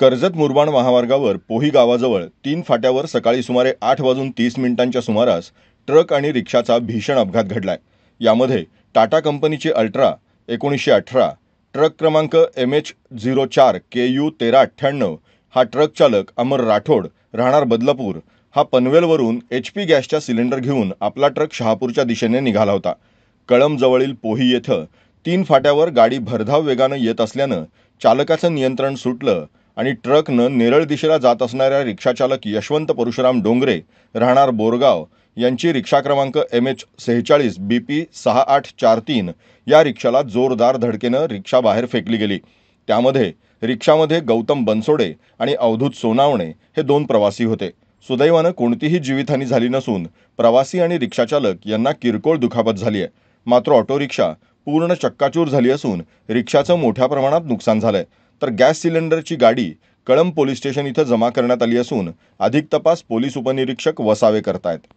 कर्जत मुरबाड महामार्गावर पोही गावाजवळ तीन फाट्यावर सकाळी सुमारे आठ वाजून तीस मिनिटांच्या सुमारास ट्रक आणि रिक्षाचा भीषण अपघात घडलाय यामध्ये टाटा कंपनीची अल्ट्रा एकोणीसशे अठरा ट्रक क्रमांक एम एच झिरो चार के यू तेरा अठ्ठ्याण्णव हा ट्रक चालक अमर राठोड राहणार बदलापूर हा पनवेलवरून एच पी गॅसच्या सिलेंडर घेऊन आपला ट्रक शहापूरच्या दिशेने निघाला होता कळंबजवळील पोही येथं तीन फाट्यावर गाडी भरधाव वेगानं येत असल्यानं चालकाचं नियंत्रण सुटलं आणि ट्रकनं नेरळ दिशेला जात असणाऱ्या रिक्षाचालक यशवंत परशुराम डोंगरे राहणार बोरगाव यांची रिक्षा क्रमांक एम एच सेहेचाळीस बी पी सहा आठ चार तीन या रिक्षाला जोरदार धडकेनं रिक्षा बाहेर फेकली गेली त्यामध्ये रिक्षामध्ये गौतम बनसोडे आणि अवधूत सोनावणे हे दोन प्रवासी होते सुदैवानं कोणतीही जीवितहानी झाली नसून प्रवासी आणि रिक्षाचालक यांना किरकोळ दुखापत झाली आहे मात्र ऑटो रिक्षा पूर्ण चक्काचूर झाली असून रिक्षाचं मोठ्या प्रमाणात नुकसान झालंय तर गॅस सिलेंडरची गाडी कळंब पोलीस स्टेशन इथं जमा करण्यात आली असून अधिक तपास पोलीस उपनिरीक्षक वसावे करतायत